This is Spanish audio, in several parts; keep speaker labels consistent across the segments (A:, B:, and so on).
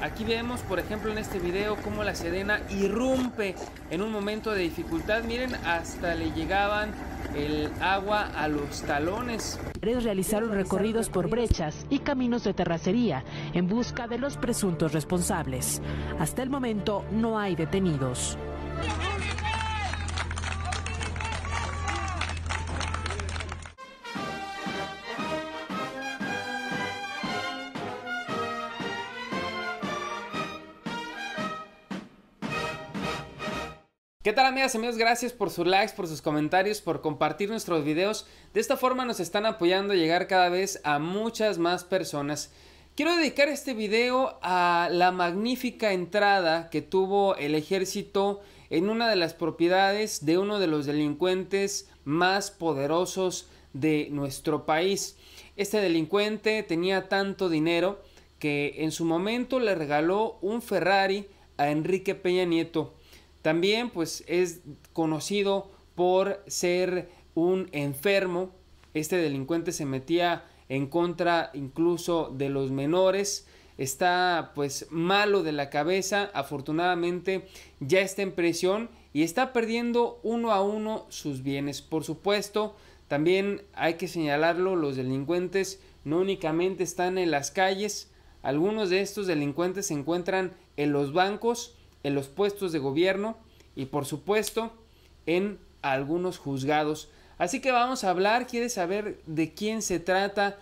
A: Aquí vemos, por ejemplo, en este video cómo la Sedena irrumpe en un momento de dificultad. Miren, hasta le llegaban el agua a los talones. Realizaron recorridos por brechas y caminos de terracería en busca de los presuntos responsables. Hasta el momento no hay detenidos. ¿Qué tal amigas y amigos? Gracias por sus likes, por sus comentarios, por compartir nuestros videos. De esta forma nos están apoyando a llegar cada vez a muchas más personas. Quiero dedicar este video a la magnífica entrada que tuvo el ejército en una de las propiedades de uno de los delincuentes más poderosos de nuestro país. Este delincuente tenía tanto dinero que en su momento le regaló un Ferrari a Enrique Peña Nieto. También pues es conocido por ser un enfermo. Este delincuente se metía en contra incluso de los menores. Está pues malo de la cabeza. Afortunadamente ya está en prisión y está perdiendo uno a uno sus bienes. Por supuesto, también hay que señalarlo, los delincuentes no únicamente están en las calles, algunos de estos delincuentes se encuentran en los bancos en los puestos de gobierno y por supuesto en algunos juzgados. Así que vamos a hablar, ¿quieres saber de quién se trata?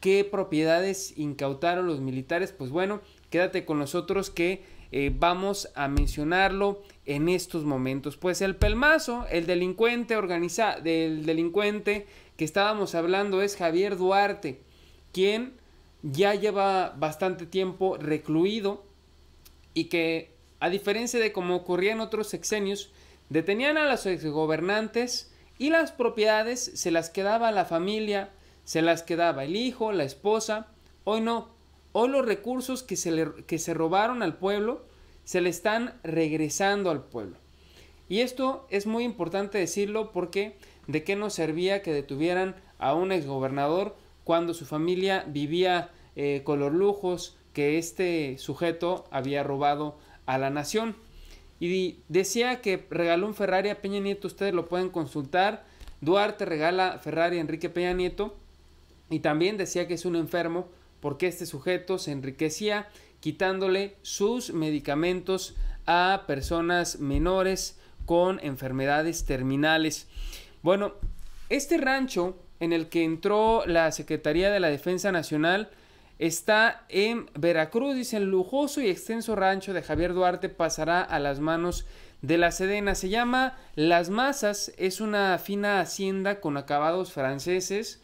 A: ¿Qué propiedades incautaron los militares? Pues bueno, quédate con nosotros que eh, vamos a mencionarlo en estos momentos. Pues el pelmazo, el delincuente organizado, del delincuente que estábamos hablando es Javier Duarte, quien ya lleva bastante tiempo recluido y que a diferencia de como ocurría en otros sexenios, detenían a los exgobernantes y las propiedades se las quedaba la familia, se las quedaba el hijo, la esposa. Hoy no, hoy los recursos que se, que se robaron al pueblo se le están regresando al pueblo. Y esto es muy importante decirlo porque de qué nos servía que detuvieran a un exgobernador cuando su familia vivía eh, con los lujos que este sujeto había robado a la nación. Y decía que regaló un Ferrari a Peña Nieto, ustedes lo pueden consultar. Duarte regala Ferrari a Enrique Peña Nieto. Y también decía que es un enfermo porque este sujeto se enriquecía quitándole sus medicamentos a personas menores con enfermedades terminales. Bueno, este rancho en el que entró la Secretaría de la Defensa Nacional está en Veracruz, dice el lujoso y extenso rancho de Javier Duarte pasará a las manos de la Sedena. Se llama Las Masas, es una fina hacienda con acabados franceses,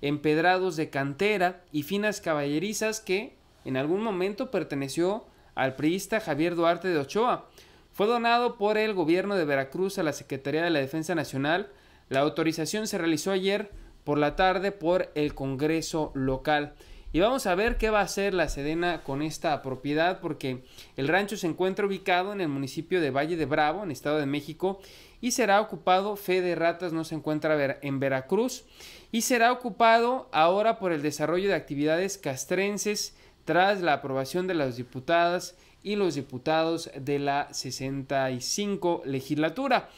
A: empedrados de cantera y finas caballerizas que en algún momento perteneció al priista Javier Duarte de Ochoa. Fue donado por el gobierno de Veracruz a la Secretaría de la Defensa Nacional. La autorización se realizó ayer por la tarde por el Congreso local. Y vamos a ver qué va a hacer la Sedena con esta propiedad porque el rancho se encuentra ubicado en el municipio de Valle de Bravo, en Estado de México, y será ocupado, Fe de Ratas no se encuentra en Veracruz, y será ocupado ahora por el desarrollo de actividades castrenses tras la aprobación de las diputadas y los diputados de la 65 legislatura.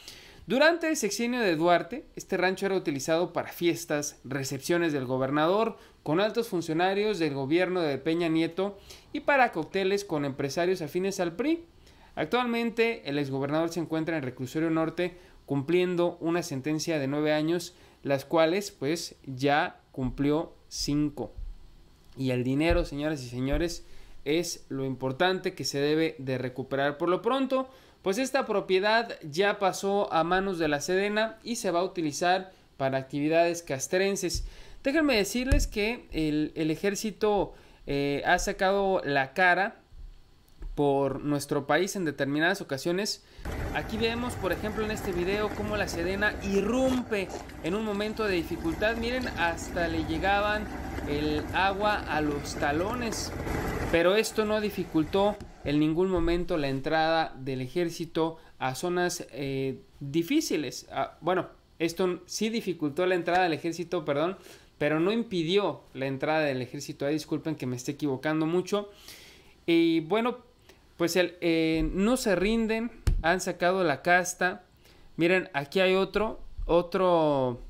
A: Durante el sexenio de Duarte, este rancho era utilizado para fiestas, recepciones del gobernador, con altos funcionarios del gobierno de Peña Nieto y para cócteles con empresarios afines al PRI. Actualmente, el exgobernador se encuentra en reclusorio norte cumpliendo una sentencia de nueve años, las cuales pues ya cumplió cinco. Y el dinero, señoras y señores, es lo importante que se debe de recuperar por lo pronto. Pues esta propiedad ya pasó a manos de la Sedena y se va a utilizar para actividades castrenses. Déjenme decirles que el, ejército eh, ha sacado la cara por nuestro país en determinadas ocasiones. Aquí vemos, por ejemplo, en este video cómo la Sedena irrumpe en un momento de dificultad. Miren, hasta le llegaban el agua a los talones. Pero esto no dificultó en ningún momento la entrada del ejército a zonas eh, difíciles. Ah, bueno, esto sí dificultó la entrada del ejército, perdón, pero no impidió la entrada del ejército. disculpen que me esté equivocando mucho. Y bueno, pues el, eh, no se rinden, han sacado la casta. Miren, aquí hay otro, otro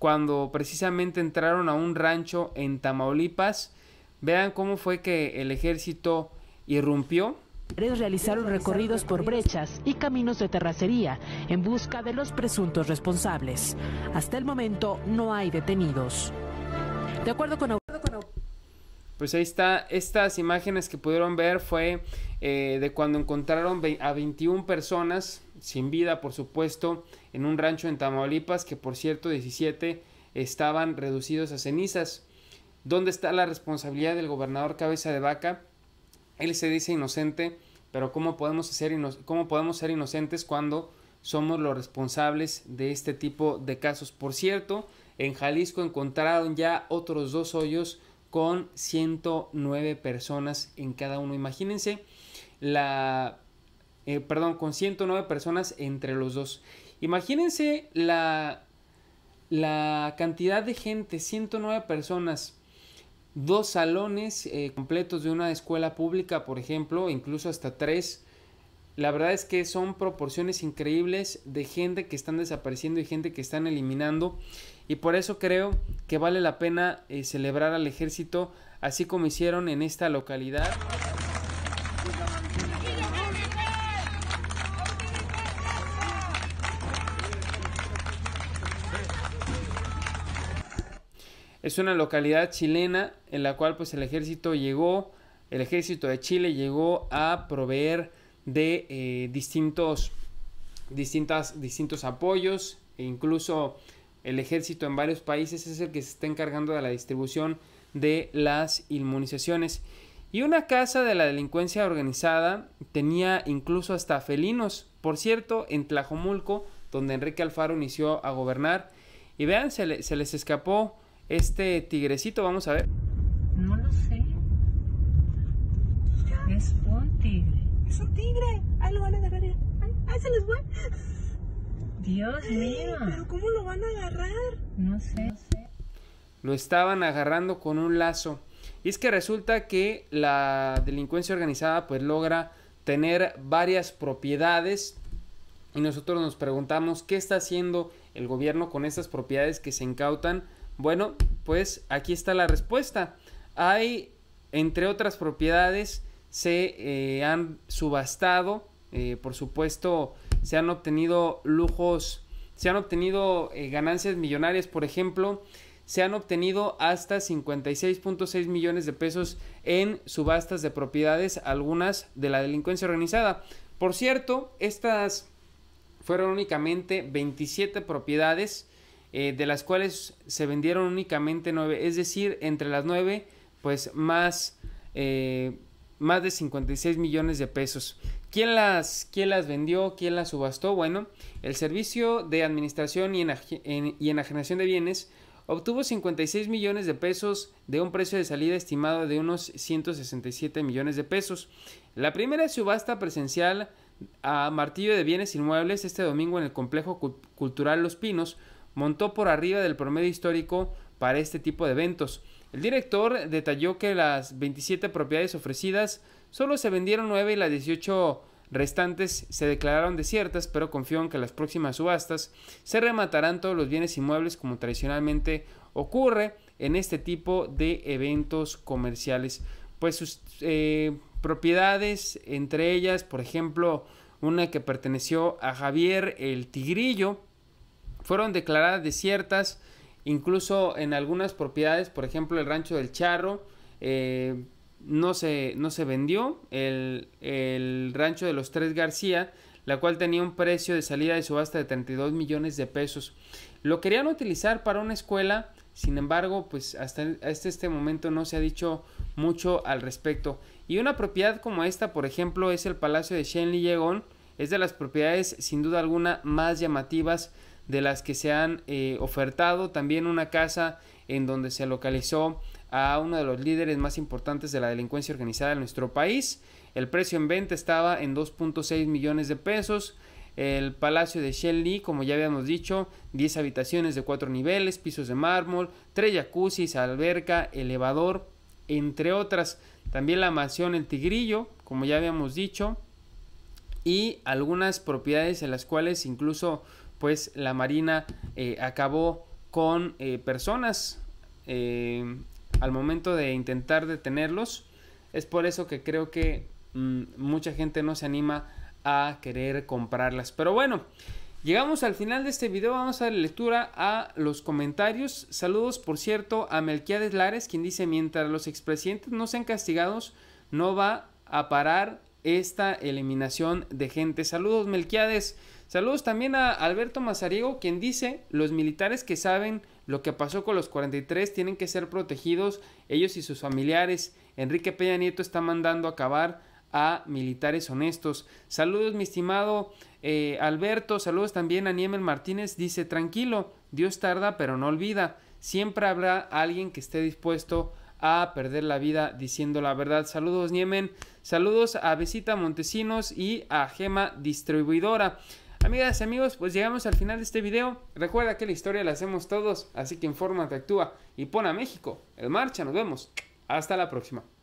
A: cuando precisamente entraron a un rancho en Tamaulipas. Vean cómo fue que el ejército irrumpió realizaron recorridos por brechas y caminos de terracería en busca de los presuntos responsables. Hasta el momento no hay detenidos. De acuerdo con... Pues ahí está, estas imágenes que pudieron ver fue eh, de cuando encontraron a 21 personas, sin vida por supuesto, en un rancho en Tamaulipas, que por cierto 17 estaban reducidos a cenizas. ¿Dónde está la responsabilidad del gobernador Cabeza de Vaca? Él se dice inocente, pero ¿cómo podemos ser, cómo podemos ser inocentes cuando somos los responsables de este tipo de casos? Por cierto, en Jalisco encontraron ya otros dos hoyos con 109 personas en cada uno. Imagínense la... Eh, perdón, con 109 personas entre los dos. Imagínense la, la cantidad de gente, 109 personas dos salones eh, completos de una escuela pública, por ejemplo, incluso hasta tres. La verdad es que son proporciones increíbles de gente que están desapareciendo y gente que están eliminando. Y por eso creo que vale la pena eh, celebrar al ejército así como hicieron en esta localidad. Es una localidad chilena en la cual pues el ejército llegó, el ejército de Chile llegó a proveer de eh, distintos, distintas, distintos apoyos e incluso el ejército en varios países es el que se está encargando de la distribución de las inmunizaciones. Y una casa de la delincuencia organizada tenía incluso hasta felinos. Por cierto, en Tlajomulco, donde Enrique Alfaro inició a gobernar. Y vean, se, se les escapó este tigrecito? Vamos a ver. No lo sé. Es un tigre. Es un tigre. Ahí lo van a agarrar. Ahí, se les fue. Dios mío. Pero ¿cómo lo van a agarrar? No sé. No Lo estaban agarrando con un lazo. Y es que resulta que la delincuencia organizada pues logra tener varias propiedades y nosotros nos preguntamos qué está haciendo el gobierno con estas propiedades que se incautan bueno, pues aquí está la respuesta. Hay, entre otras propiedades, se eh, han subastado, eh, por supuesto, se han obtenido lujos, se han obtenido eh, ganancias millonarias, por ejemplo, se han obtenido hasta 56.6 millones de pesos en subastas de propiedades, algunas de la delincuencia organizada. Por cierto, estas fueron únicamente 27 propiedades eh, de las cuales se vendieron únicamente nueve, es decir, entre las nueve, pues más, eh, más de 56 millones de pesos. ¿Quién las, ¿Quién las vendió? ¿Quién las subastó? Bueno, el Servicio de Administración y, en, y Enajenación de Bienes obtuvo 56 millones de pesos de un precio de salida estimado de unos 167 millones de pesos. La primera subasta presencial a martillo de bienes inmuebles este domingo en el Complejo Cultural Los Pinos montó por arriba del promedio histórico para este tipo de eventos. El director detalló que las 27 propiedades ofrecidas solo se vendieron 9 y las 18 restantes se declararon desiertas, pero confió en que las próximas subastas se rematarán todos los bienes inmuebles como tradicionalmente ocurre en este tipo de eventos comerciales. Pues sus eh, propiedades, entre ellas, por ejemplo, una que perteneció a Javier el Tigrillo, fueron declaradas desiertas, incluso en algunas propiedades, por ejemplo el rancho del Charro, eh, no, se, no se vendió, el, rancho de los Tres García, la cual tenía un precio de salida de subasta de 32 millones de pesos. Lo querían utilizar para una escuela, sin embargo, pues hasta, este momento no se ha dicho mucho al respecto. Y una propiedad como esta, por ejemplo, es el Palacio de Shenley Yegon, es de las propiedades sin duda alguna más llamativas de las que se han eh, ofertado, también una casa en donde se localizó a uno de los líderes más importantes de la delincuencia organizada en nuestro país. El precio en venta estaba en 2.6 millones de pesos. El Palacio de Shelly como ya habíamos dicho, 10 habitaciones de 4 niveles, pisos de mármol, 3 jacuzzis, alberca, elevador, entre otras. También la mansión El Tigrillo, como ya habíamos dicho, y algunas propiedades en las cuales incluso pues la Marina eh, acabó con eh, personas eh, al momento de intentar detenerlos. Es por eso que creo que mm, mucha gente no se anima a querer comprarlas. Pero bueno, llegamos al final de este video. Vamos a la lectura a los comentarios. Saludos, por cierto, a Melquiades Lares, quien dice: Mientras los expresidentes no sean castigados, no va a parar esta eliminación de gente. Saludos Melquiades. Saludos también a Alberto Mazariego, quien dice, los militares que saben lo que pasó con los 43 tienen que ser protegidos, ellos y sus familiares. Enrique Peña Nieto está mandando a acabar a militares honestos. Saludos mi estimado eh, Alberto, saludos también a Niemel Martínez, dice, tranquilo, Dios tarda pero no olvida, siempre habrá alguien que esté dispuesto a a perder la vida diciendo la verdad. Saludos Niemen, saludos a Besita Montesinos y a Gema Distribuidora. Amigas y amigos, pues llegamos al final de este video. Recuerda que la historia la hacemos todos, así que informate, actúa y pon a México en marcha. Nos vemos. Hasta la próxima.